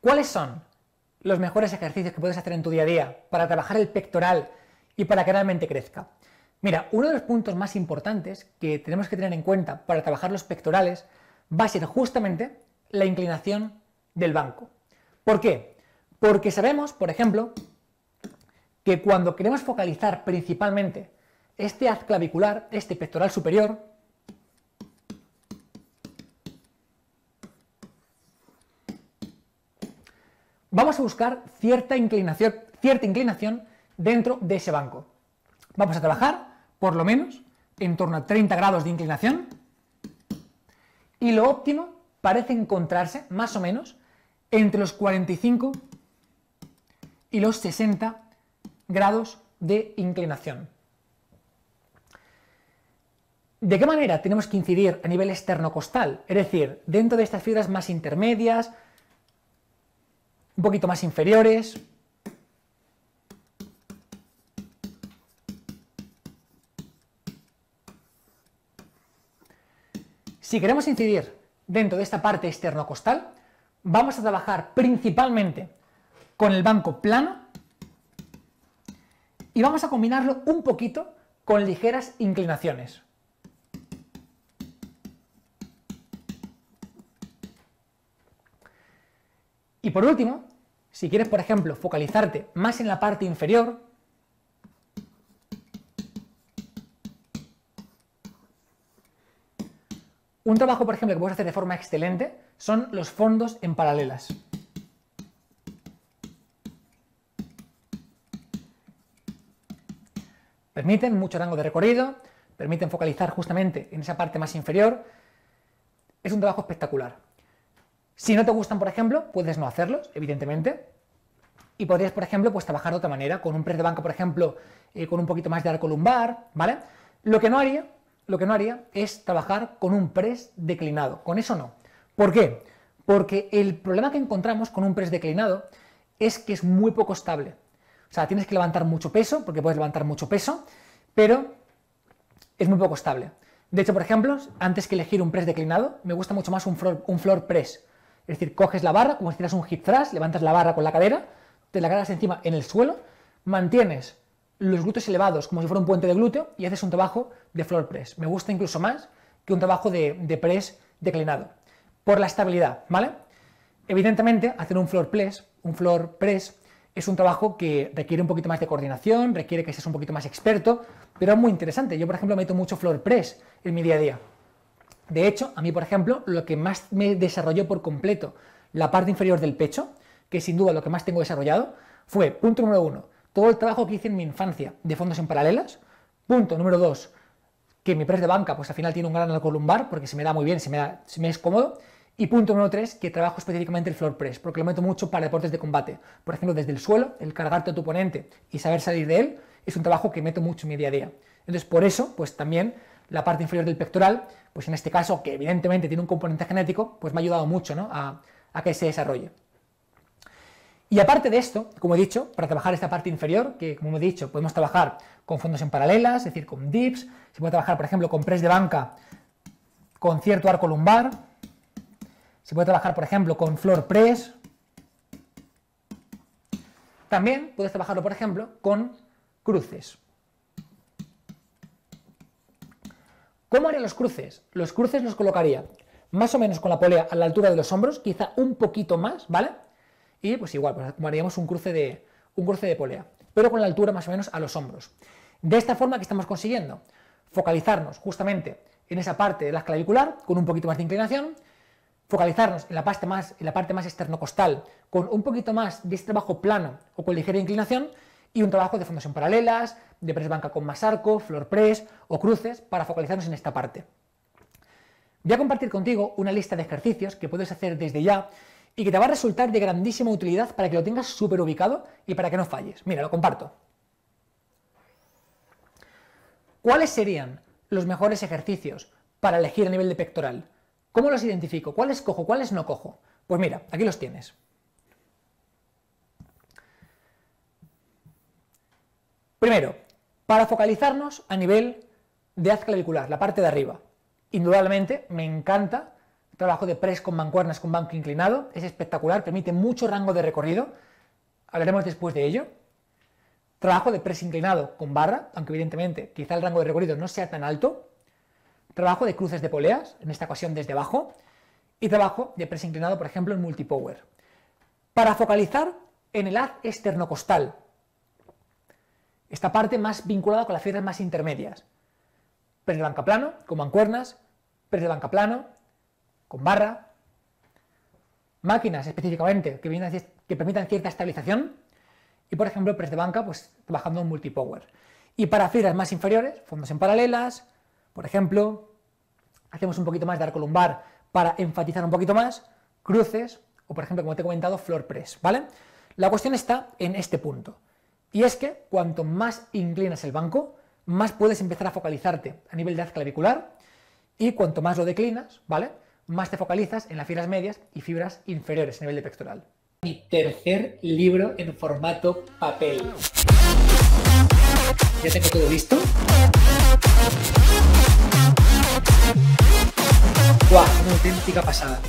¿Cuáles son los mejores ejercicios que puedes hacer en tu día a día para trabajar el pectoral y para que realmente crezca? Mira, uno de los puntos más importantes que tenemos que tener en cuenta para trabajar los pectorales va a ser justamente la inclinación del banco. ¿Por qué? Porque sabemos, por ejemplo, que cuando queremos focalizar principalmente este haz clavicular, este pectoral superior, vamos a buscar cierta inclinación, cierta inclinación dentro de ese banco. Vamos a trabajar, por lo menos, en torno a 30 grados de inclinación y lo óptimo parece encontrarse, más o menos, entre los 45 y los 60 grados de inclinación. ¿De qué manera tenemos que incidir a nivel externo Es decir, dentro de estas fibras más intermedias, un poquito más inferiores. Si queremos incidir dentro de esta parte externo-costal, vamos a trabajar principalmente con el banco plano y vamos a combinarlo un poquito con ligeras inclinaciones. por último, si quieres, por ejemplo, focalizarte más en la parte inferior, un trabajo, por ejemplo, que puedes hacer de forma excelente son los fondos en paralelas. Permiten mucho rango de recorrido, permiten focalizar justamente en esa parte más inferior. Es un trabajo espectacular. Si no te gustan, por ejemplo, puedes no hacerlos, evidentemente. Y podrías, por ejemplo, pues trabajar de otra manera, con un press de banca, por ejemplo, eh, con un poquito más de arco lumbar, ¿vale? Lo que no haría, lo que no haría es trabajar con un press declinado. Con eso no. ¿Por qué? Porque el problema que encontramos con un press declinado es que es muy poco estable. O sea, tienes que levantar mucho peso, porque puedes levantar mucho peso, pero es muy poco estable. De hecho, por ejemplo, antes que elegir un press declinado, me gusta mucho más un un floor press. Es decir, coges la barra como si hicieras un hip thrust, levantas la barra con la cadera, te la cargas encima en el suelo, mantienes los glúteos elevados como si fuera un puente de glúteo y haces un trabajo de floor press. Me gusta incluso más que un trabajo de, de press declinado. Por la estabilidad, ¿vale? Evidentemente, hacer un floor press, un floor press es un trabajo que requiere un poquito más de coordinación, requiere que seas un poquito más experto, pero es muy interesante. Yo, por ejemplo, meto mucho floor press en mi día a día. De hecho, a mí, por ejemplo, lo que más me desarrolló por completo la parte inferior del pecho, que sin duda lo que más tengo desarrollado, fue, punto número uno, todo el trabajo que hice en mi infancia de fondos en paralelas. Punto número dos, que mi press de banca, pues al final tiene un gran alcohol lumbar, porque se me da muy bien, se me, da, se me es cómodo. Y punto número tres, que trabajo específicamente el floor press, porque lo meto mucho para deportes de combate. Por ejemplo, desde el suelo, el cargarte a tu oponente y saber salir de él, es un trabajo que meto mucho en mi día a día. Entonces, por eso, pues también la parte inferior del pectoral, pues en este caso, que evidentemente tiene un componente genético, pues me ha ayudado mucho a, que se desarrolle. Y aparte de esto, como he dicho, para trabajar esta parte inferior, que como he dicho, podemos trabajar con fondos en paralelas, es decir, con dips, se puede trabajar, por ejemplo, con press de banca con cierto arco lumbar, se puede trabajar, por ejemplo, con floor press, también puedes trabajarlo, por ejemplo, con cruces. ¿Cómo haría los cruces? Los cruces los colocaría más o menos con la polea a la altura de los hombros, quizá un poquito más, ¿vale? Y pues igual, pues haríamos un cruce, de, un cruce de polea, pero con la altura más o menos a los hombros. De esta forma que estamos consiguiendo focalizarnos justamente en esa parte de la clavicular con un poquito más de inclinación, focalizarnos en la parte más, en la parte más externocostal con un poquito más de este trabajo plano o con ligera inclinación y un trabajo de fundación paralelas, de press banca con más arco, floor press o cruces para focalizarnos en esta parte. Voy a compartir contigo una lista de ejercicios que puedes hacer desde ya y que te va a resultar de grandísima utilidad para que lo tengas súper ubicado y para que no falles. Mira, lo comparto. ¿Cuáles serían los mejores ejercicios para elegir a nivel de pectoral? ¿Cómo los identifico? ¿Cuáles cojo? ¿Cuáles no cojo? Pues mira, aquí los tienes. Primero, para focalizarnos a nivel de haz clavicular, la parte de arriba. Indudablemente, me encanta el trabajo de press con mancuernas con banco inclinado, es espectacular, permite mucho rango de recorrido, hablaremos después de ello. Trabajo de press inclinado con barra, aunque evidentemente quizá el rango de recorrido no sea tan alto. Trabajo de cruces de poleas, en esta ocasión desde abajo. Y trabajo de press inclinado, por ejemplo, en multipower. Para focalizar en el haz externocostal, esta parte más vinculada con las fibras más intermedias. Pres de banca plano, con mancuernas, pres de banca plano, con barra. Máquinas específicamente que, permitan cierta estabilización. Y por ejemplo, pres de banca, pues trabajando en multipower. Y para fibras más inferiores, fondos en paralelas, por ejemplo, hacemos un poquito más de arco lumbar para enfatizar un poquito más, cruces o, por ejemplo, como te he comentado, floor press, ¿vale? La cuestión está en este punto. Y es que cuanto más inclinas el banco, más puedes empezar a focalizarte a nivel de haz clavicular y cuanto más lo declinas, ¿vale? Más te focalizas en las fibras medias y fibras inferiores a nivel de pectoral. Mi tercer libro en formato papel. Ya tengo todo listo. ¡Guau! Una auténtica pasada.